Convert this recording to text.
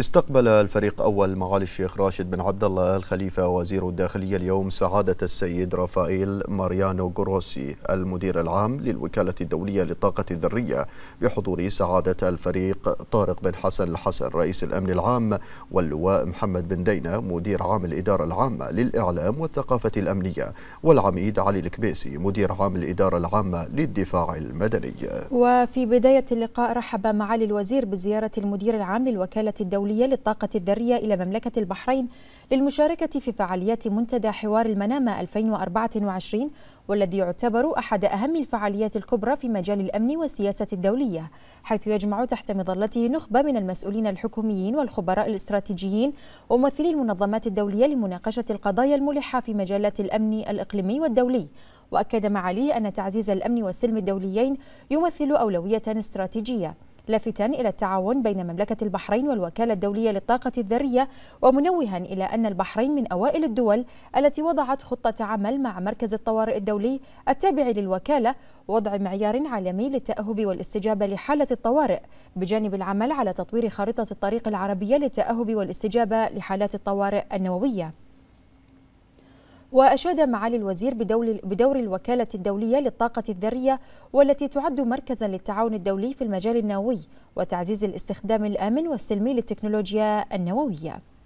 استقبل الفريق أول معالي الشيخ راشد بن عبد الله الخليفة وزير الداخلية اليوم سعادة السيد رافائيل ماريانو غروسي المدير العام للوكالة الدولية للطاقة الذرية بحضور سعادة الفريق طارق بن حسن الحسن رئيس الأمن العام واللواء محمد بن دينة مدير عام الإدارة العامة للإعلام والثقافة الأمنية والعميد علي الكبيسي مدير عام الإدارة العامة للدفاع المدني وفي بداية اللقاء رحب معالي الوزير بزيارة المدير العام للوكالة الدولية الدولية للطاقة الذرية إلى مملكة البحرين للمشاركة في فعاليات منتدى حوار المنامة 2024 والذي يعتبر أحد أهم الفعاليات الكبرى في مجال الأمن والسياسة الدولية حيث يجمع تحت مظلته نخبة من المسؤولين الحكوميين والخبراء الاستراتيجيين وممثلي المنظمات الدولية لمناقشة القضايا الملحة في مجالات الأمن الإقليمي والدولي وأكد معاليه أن تعزيز الأمن والسلم الدوليين يمثل أولوية استراتيجية لافتا إلى التعاون بين مملكة البحرين والوكالة الدولية للطاقة الذرية ومنوها إلى أن البحرين من أوائل الدول التي وضعت خطة عمل مع مركز الطوارئ الدولي التابع للوكالة وضع معيار عالمي للتأهب والاستجابة لحالة الطوارئ بجانب العمل على تطوير خارطة الطريق العربية للتأهب والاستجابة لحالات الطوارئ النووية وأشاد معالي الوزير بدور الوكالة الدولية للطاقة الذرية والتي تعد مركزا للتعاون الدولي في المجال النووي وتعزيز الاستخدام الآمن والسلمي للتكنولوجيا النووية